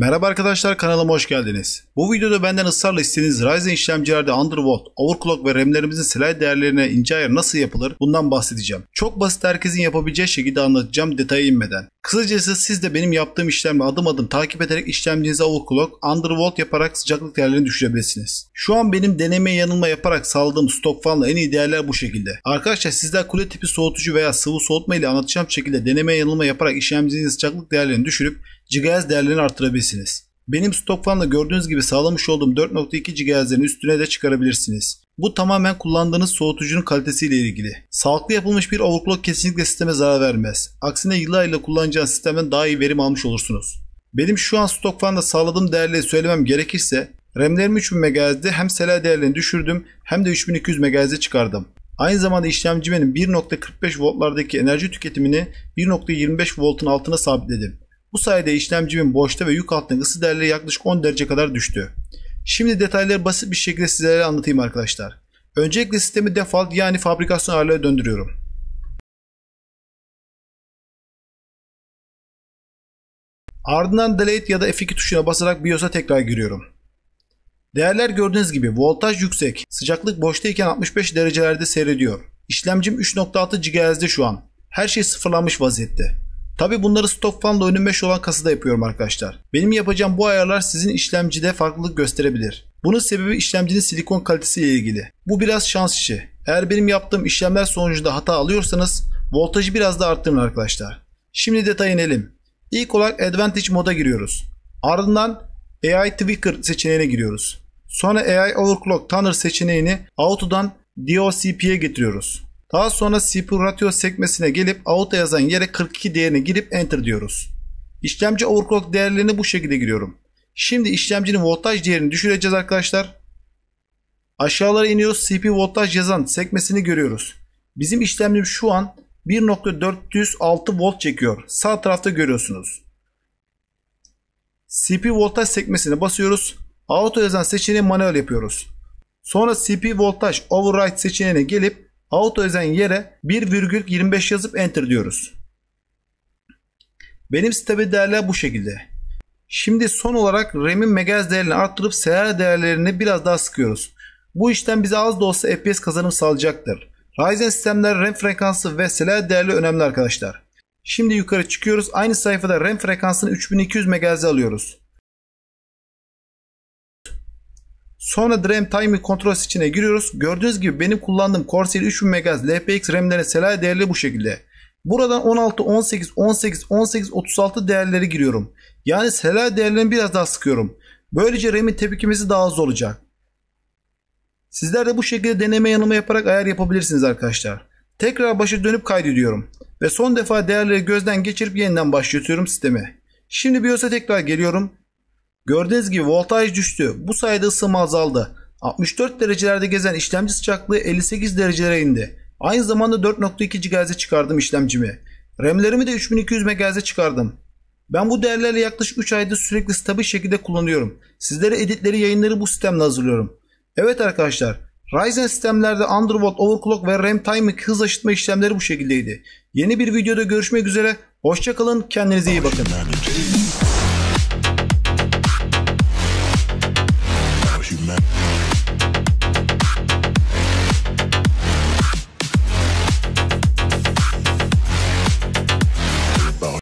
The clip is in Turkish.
Merhaba arkadaşlar kanalıma hoş geldiniz. Bu videoda benden ısrarla istediğiniz Ryzen işlemcilerde undervolt, overclock ve RAM'lerimizin silah değerlerine ince ayar nasıl yapılır bundan bahsedeceğim. Çok basit herkesin yapabileceği şekilde anlatacağım detaya inmeden. Kısacası siz de benim yaptığım işlemle adım adım takip ederek işlemcinize overclock, undervolt yaparak sıcaklık değerlerini düşürebilirsiniz. Şu an benim deneme yanılma yaparak sağladığım stok fanla en iyi değerler bu şekilde. Arkadaşlar sizler kule tipi soğutucu veya sıvı soğutma ile anlatacağım şekilde deneme yanılma yaparak işlemcinizin sıcaklık değerlerini düşürüp GHz değerlerini arttırabilirsiniz. Benim stok fanla gördüğünüz gibi sağlamış olduğum 4.2 GHz'lerin üstüne de çıkarabilirsiniz. Bu tamamen kullandığınız soğutucunun kalitesiyle ilgili. Sağlıklı yapılmış bir overclock kesinlikle sisteme zarar vermez. Aksine yıllarla kullanacağınız sistemden daha iyi verim almış olursunuz. Benim şu an stok fanda sağladığım değerleri söylemem gerekirse RAM'lerim 3000 MHz'de hem SLA değerlerini düşürdüm hem de 3200 MHz'e çıkardım. Aynı zamanda işlemcimin 1.45 voltlardaki enerji tüketimini 1.25 voltun altına sabitledim. Bu sayede işlemcimin boşta ve yük altındaki ısı değerleri yaklaşık 10 derece kadar düştü. Şimdi detayları basit bir şekilde sizlere anlatayım arkadaşlar. Öncelikle sistemi default yani fabrikasyon ağırlığı döndürüyorum. Ardından delete ya da F2 tuşuna basarak BIOS'a tekrar giriyorum. Değerler gördüğünüz gibi voltaj yüksek, sıcaklık boştayken 65 derecelerde seyrediyor. İşlemcim 3.6 GHz'de şu an. Her şey sıfırlanmış vaziyette. Tabi bunları stok fanla önüm olan kasada yapıyorum arkadaşlar. Benim yapacağım bu ayarlar sizin işlemcide farklılık gösterebilir. Bunun sebebi işlemcinin silikon kalitesi ile ilgili. Bu biraz şans işi. Eğer benim yaptığım işlemler sonucunda hata alıyorsanız voltajı biraz da arttırın arkadaşlar. Şimdi detay inelim. İlk olarak Advantage moda giriyoruz. Ardından AI Tweaker seçeneğine giriyoruz. Sonra AI Overclock Tuner seçeneğini Auto'dan DOCP'ye getiriyoruz. Daha sonra Ratio sekmesine gelip auto yazan yere 42 değerini girip enter diyoruz. İşlemci overclock değerlerini bu şekilde giriyorum. Şimdi işlemcinin voltaj değerini düşüreceğiz arkadaşlar. Aşağılara iniyoruz. CPU voltaj yazan sekmesini görüyoruz. Bizim işlemcim şu an 1.406 volt çekiyor. Sağ tarafta görüyorsunuz. CPU voltaj sekmesine basıyoruz. Auto yazan seçeneği manuel yapıyoruz. Sonra CPU voltaj override seçeneğine gelip Auto özen yere 1,25 yazıp enter diyoruz. Benim stabil değerler bu şekilde. Şimdi son olarak RAM'in megaz değerini arttırıp SR değerlerini biraz daha sıkıyoruz. Bu işten bize az da olsa FPS kazanım sağlayacaktır. Ryzen sistemler RAM frekansı ve SLR değerli önemli arkadaşlar. Şimdi yukarı çıkıyoruz. Aynı sayfada RAM frekansını 3200 MHz alıyoruz. Sonra RAM Timing Controls içine giriyoruz. Gördüğünüz gibi benim kullandığım Corsair 3000 MHz LPX RAM'lerin sela değerleri bu şekilde. Buradan 16, 18, 18, 18, 36 değerleri giriyorum. Yani sela değerlerini biraz daha sıkıyorum. Böylece RAM'in tepkimesi daha az olacak. Sizler de bu şekilde deneme yanılma yaparak ayar yapabilirsiniz arkadaşlar. Tekrar başa dönüp kaydediyorum. Ve son defa değerleri gözden geçirip yeniden başlatıyorum sistemi. Şimdi BIOS'a tekrar geliyorum Gördüğünüz gibi voltaj düştü. Bu sayede ısınma azaldı. 64 derecelerde gezen işlemci sıcaklığı 58 derecelere indi. Aynı zamanda 4.2 GHz'e çıkardım işlemcimi. RAM'lerimi de 3200 MHz'e çıkardım. Ben bu değerlerle yaklaşık 3 aydır sürekli stabil şekilde kullanıyorum. Sizlere editleri yayınları bu sistemle hazırlıyorum. Evet arkadaşlar Ryzen sistemlerde undervolt, overclock ve RAM timing hız aşıtma işlemleri bu şekildeydi. Yeni bir videoda görüşmek üzere. Hoşçakalın kendinize iyi bakın.